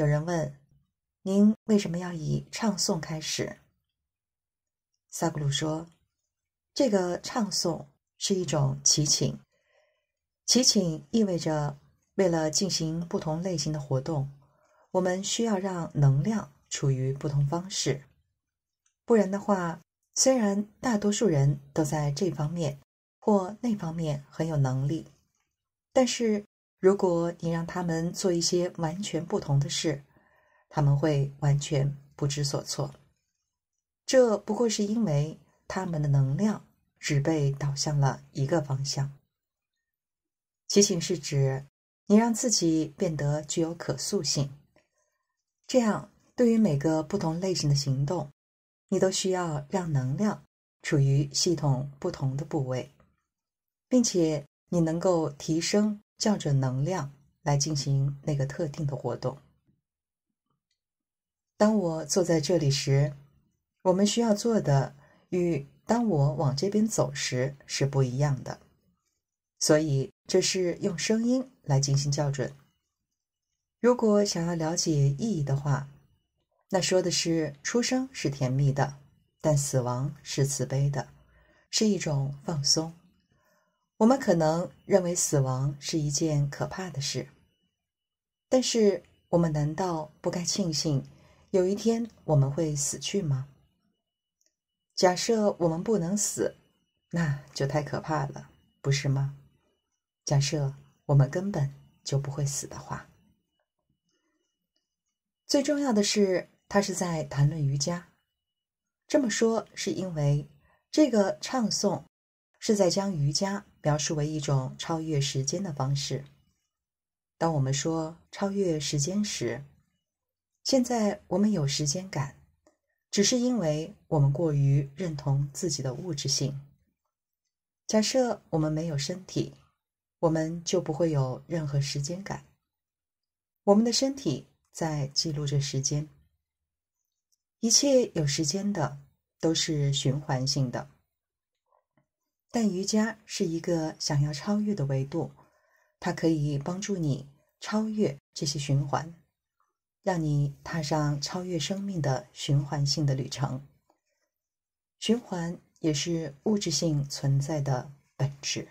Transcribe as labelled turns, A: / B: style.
A: 有人问：“您为什么要以唱诵开始？”萨古鲁说：“这个唱诵是一种祈请，祈请意味着为了进行不同类型的活动，我们需要让能量处于不同方式。不然的话，虽然大多数人都在这方面或那方面很有能力，但是……”如果你让他们做一些完全不同的事，他们会完全不知所措。这不过是因为他们的能量只被导向了一个方向。提醒是指你让自己变得具有可塑性，这样对于每个不同类型的行动，你都需要让能量处于系统不同的部位，并且你能够提升。校准能量来进行那个特定的活动。当我坐在这里时，我们需要做的与当我往这边走时是不一样的。所以，这是用声音来进行校准。如果想要了解意义的话，那说的是出生是甜蜜的，但死亡是慈悲的，是一种放松。我们可能认为死亡是一件可怕的事，但是我们难道不该庆幸有一天我们会死去吗？假设我们不能死，那就太可怕了，不是吗？假设我们根本就不会死的话，最重要的是，他是在谈论瑜伽。这么说是因为这个唱诵是在将瑜伽。描述为一种超越时间的方式。当我们说超越时间时，现在我们有时间感，只是因为我们过于认同自己的物质性。假设我们没有身体，我们就不会有任何时间感。我们的身体在记录着时间，一切有时间的都是循环性的。但瑜伽是一个想要超越的维度，它可以帮助你超越这些循环，让你踏上超越生命的循环性的旅程。循环也是物质性存在的本质。